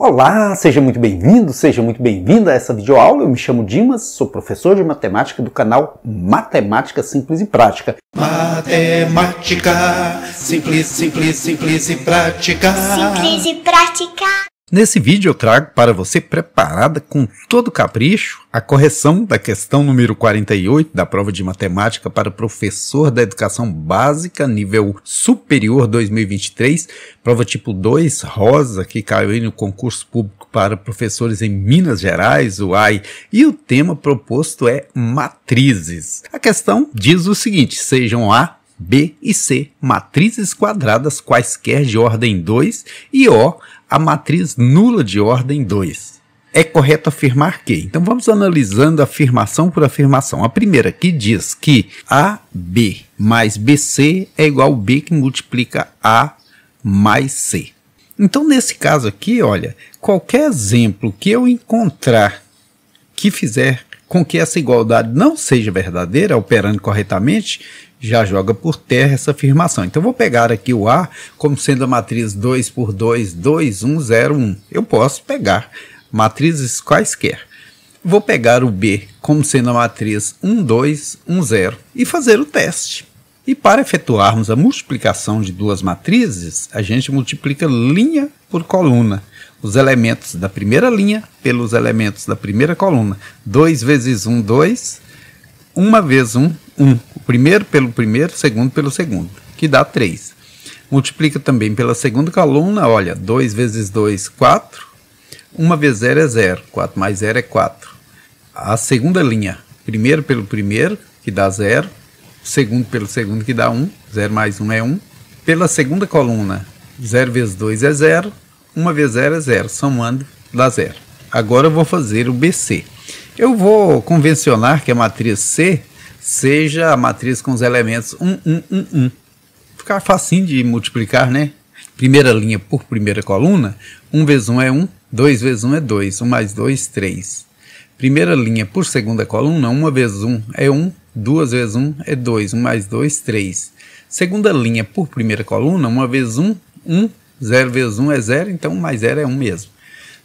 Olá, seja muito bem-vindo, seja muito bem-vinda a essa videoaula. Eu me chamo Dimas, sou professor de matemática do canal Matemática Simples e Prática. Matemática simples, simples, simples e prática. Simples e prática. Nesse vídeo eu trago para você preparada com todo capricho a correção da questão número 48 da prova de matemática para professor da educação básica nível superior 2023, prova tipo 2 rosa que caiu aí no concurso público para professores em Minas Gerais, o AI, e o tema proposto é matrizes. A questão diz o seguinte, sejam A B e C, matrizes quadradas quaisquer de ordem 2 e O, a matriz nula de ordem 2. É correto afirmar que. Então vamos analisando afirmação por afirmação. A primeira que diz que AB mais BC é igual a B que multiplica A mais C. Então nesse caso aqui, olha, qualquer exemplo que eu encontrar que fizer com que essa igualdade não seja verdadeira, operando corretamente, já joga por terra essa afirmação. Então vou pegar aqui o A como sendo a matriz 2 por 2, 2, 1, 0, 1. Eu posso pegar matrizes quaisquer. Vou pegar o B como sendo a matriz 1, 2, 1, 0 e fazer o teste. E para efetuarmos a multiplicação de duas matrizes, a gente multiplica linha por coluna. Os elementos da primeira linha pelos elementos da primeira coluna. 2 vezes 1, 2. 1 vezes 1, 1 primeiro pelo primeiro, segundo pelo segundo, que dá 3. Multiplica também pela segunda coluna, olha, 2 vezes 2, 4. 1 vezes 0 é 0, 4 mais 0 é 4. A segunda linha, primeiro pelo primeiro, que dá 0. Segundo pelo segundo, que dá 1. Um, 0 mais 1 um é 1. Um. Pela segunda coluna, 0 vezes 2 é 0. 1 vezes 0 é 0, somando dá 0. Agora eu vou fazer o BC. Eu vou convencionar que a matriz C seja a matriz com os elementos 1, 1, 1, 1. Ficar facinho de multiplicar, né? Primeira linha por primeira coluna, 1 vezes 1 é 1, 2 vezes 1 é 2, 1 mais 2, 3. Primeira linha por segunda coluna, 1 vezes 1 é 1, 2 vezes 1 é 2, 1 mais 2, 3. Segunda linha por primeira coluna, 1 vezes 1, 1, 0 vezes 1 é 0, então 1 mais 0 é 1 mesmo.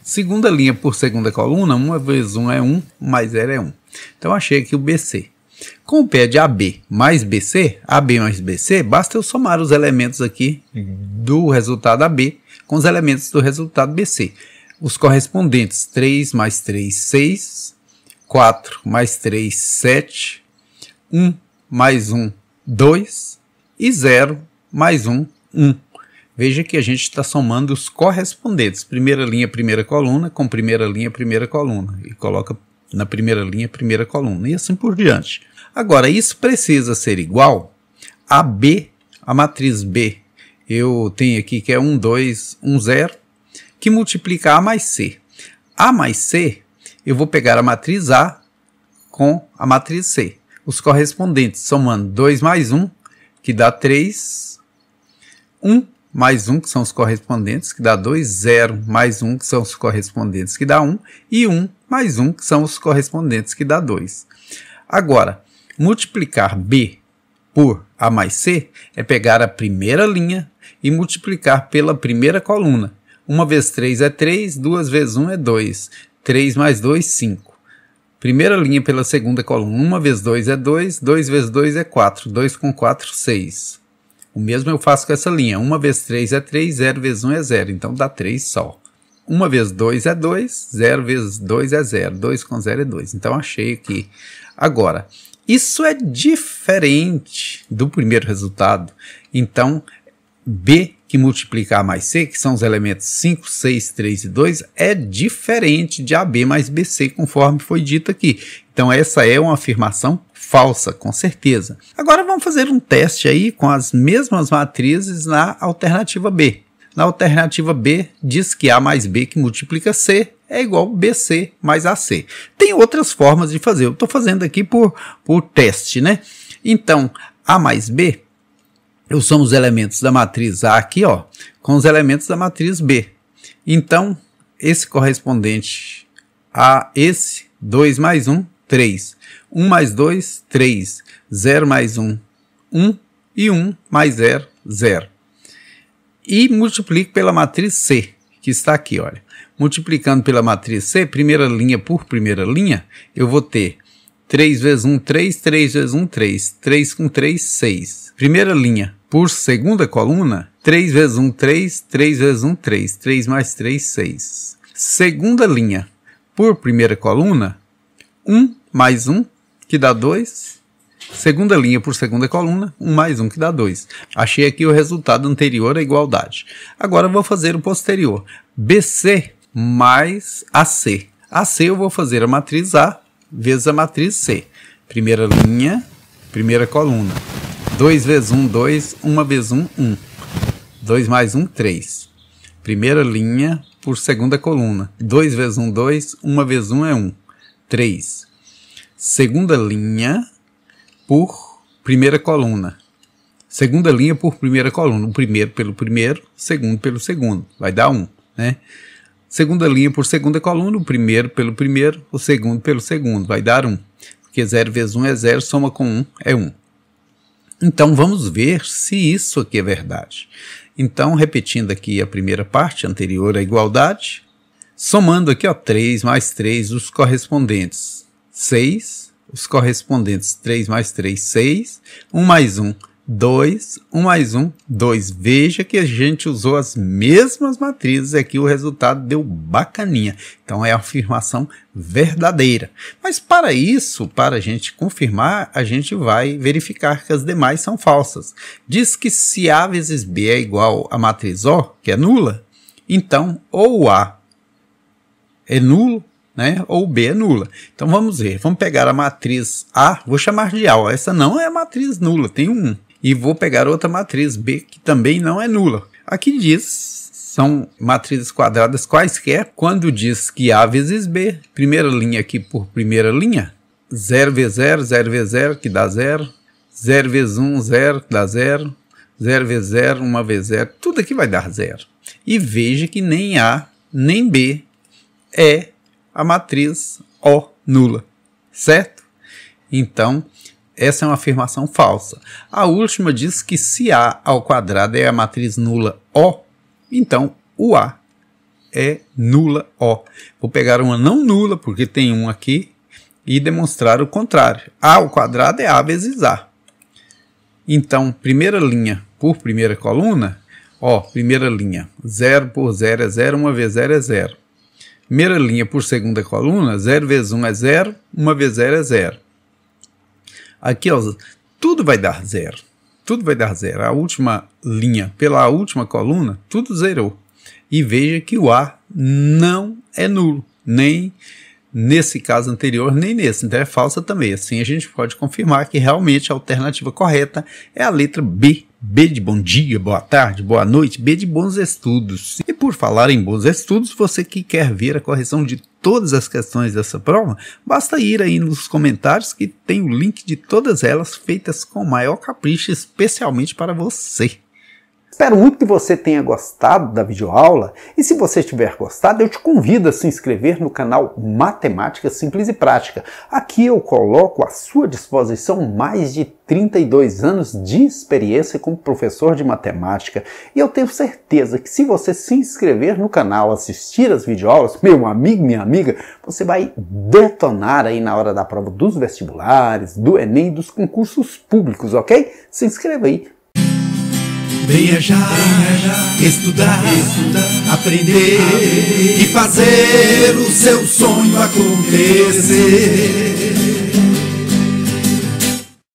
Segunda linha por segunda coluna, 1 vezes 1 é 1, mais 0 é 1. Então achei aqui o BC. Com o pé de AB mais BC, AB mais BC, basta eu somar os elementos aqui do resultado AB com os elementos do resultado BC. Os correspondentes 3 mais 3, 6, 4 mais 3, 7, 1 mais 1, 2 e 0 mais 1, 1. Veja que a gente está somando os correspondentes. Primeira linha, primeira coluna, com primeira linha, primeira coluna. E coloca na primeira linha, primeira coluna. E assim por diante. Agora, isso precisa ser igual a B, a matriz B. Eu tenho aqui que é 1, 2, 1, 0, que multiplica A mais C. A mais C, eu vou pegar a matriz A com a matriz C. Os correspondentes, somando 2 mais 1, que dá 3. 1 mais 1, que são os correspondentes, que dá 2. 0 mais 1, que são os correspondentes, que dá 1. E 1 mais 1, que são os correspondentes, que dá 2. Agora, Multiplicar B por A mais C é pegar a primeira linha e multiplicar pela primeira coluna. 1 vezes 3 é 3, 2 vezes 1 é 2, 3 mais 2, 5. Primeira linha pela segunda coluna, 1 vezes 2 é 2, 2 vezes 2 é 4, 2 com 4, 6. O mesmo eu faço com essa linha, 1 vezes 3 é 3, 0 vezes 1 é 0, então dá 3 só. 1 vezes 2 é 2, 0 vezes 2 é 0, 2 com 0 é 2. Então achei aqui. Agora, isso é diferente do primeiro resultado. Então, B que multiplicar mais C, que são os elementos 5, 6, 3 e 2, é diferente de AB mais BC, conforme foi dito aqui. Então, essa é uma afirmação falsa, com certeza. Agora, vamos fazer um teste aí com as mesmas matrizes na alternativa B. Na alternativa B, diz que A mais B que multiplica C é igual BC mais AC. Tem outras formas de fazer, eu estou fazendo aqui por, por teste, né? Então, A mais B, eu somo os elementos da matriz A aqui, ó, com os elementos da matriz B. Então, esse correspondente a esse, 2 mais 1, 3. 1 mais 2, 3. 0 mais 1, 1. E 1 mais 0, 0 e multiplico pela matriz C, que está aqui, olha. Multiplicando pela matriz C, primeira linha por primeira linha, eu vou ter 3 vezes 1, 3, 3 vezes 1, 3, 3 com 3, 6. Primeira linha por segunda coluna, 3 vezes 1, 3, 3 vezes 1, 3, 3 mais 3, 6. Segunda linha por primeira coluna, 1 mais 1, que dá 2, Segunda linha por segunda coluna, um mais um que dá 2. Achei aqui o resultado anterior à igualdade. Agora vou fazer o posterior. BC mais AC. AC eu vou fazer a matriz A vezes a matriz C. Primeira linha, primeira coluna. 2 vezes 1, 2. 1 vezes 1, 1. 2 mais 1, 3. Primeira linha por segunda coluna. 2 vezes 1, 2. 1 vezes 1 é 1. 3. Segunda linha por primeira coluna. Segunda linha por primeira coluna. O primeiro pelo primeiro, segundo pelo segundo. Vai dar um, né? Segunda linha por segunda coluna, o primeiro pelo primeiro, o segundo pelo segundo. Vai dar um. Porque 0 vezes 1 um é 0, soma com 1 um é 1. Um. Então vamos ver se isso aqui é verdade. Então, repetindo aqui a primeira parte anterior à igualdade, somando aqui ó, 3 mais 3 os correspondentes. 6 os correspondentes 3 mais 3, 6, 1 mais 1, 2, 1 mais 1, 2. Veja que a gente usou as mesmas matrizes aqui, o resultado deu bacaninha. Então é a afirmação verdadeira. Mas para isso, para a gente confirmar, a gente vai verificar que as demais são falsas. Diz que se A vezes B é igual a matriz O, que é nula, então ou A é nulo né? Ou B é nula. Então vamos ver, vamos pegar a matriz A, vou chamar de A, essa não é a matriz nula, tem um. E vou pegar outra matriz B, que também não é nula. Aqui diz, são matrizes quadradas quaisquer, quando diz que A vezes B, primeira linha aqui por primeira linha, 0 vezes 0, 0 vezes 0, que dá 0, 0 vezes 1, 0, que dá 0, 0 vezes 0, 1 vezes 0, tudo aqui vai dar 0. E veja que nem A, nem B é a matriz O nula, certo? Então, essa é uma afirmação falsa. A última diz que se A ao quadrado é a matriz nula O, então o A é nula O. Vou pegar uma não nula, porque tem um aqui, e demonstrar o contrário. A ao quadrado é A vezes A. Então, primeira linha por primeira coluna, ó, primeira linha, 0 por 0 é 0, uma vezes 0 é 0. Primeira linha por segunda coluna, 0 vezes 1 um é 0, 1 vezes 0 é 0. Aqui, ó, tudo vai dar zero. Tudo vai dar zero. A última linha pela última coluna, tudo zerou. E veja que o A não é nulo, nem nesse caso anterior nem nesse, então é falsa também. Assim a gente pode confirmar que realmente a alternativa correta é a letra B. B de bom dia, boa tarde, boa noite, B de bons estudos. E por falar em bons estudos, você que quer ver a correção de todas as questões dessa prova, basta ir aí nos comentários que tem o link de todas elas feitas com o maior capricho, especialmente para você. Espero muito que você tenha gostado da videoaula e se você tiver gostado, eu te convido a se inscrever no canal Matemática Simples e Prática. Aqui eu coloco à sua disposição mais de 32 anos de experiência como professor de matemática e eu tenho certeza que se você se inscrever no canal, assistir as videoaulas, meu amigo, minha amiga, você vai detonar aí na hora da prova dos vestibulares, do Enem, dos concursos públicos, ok? Se inscreva aí Viajar, já estudar, estudar, aprender, aprender e fazer o seu sonho acontecer.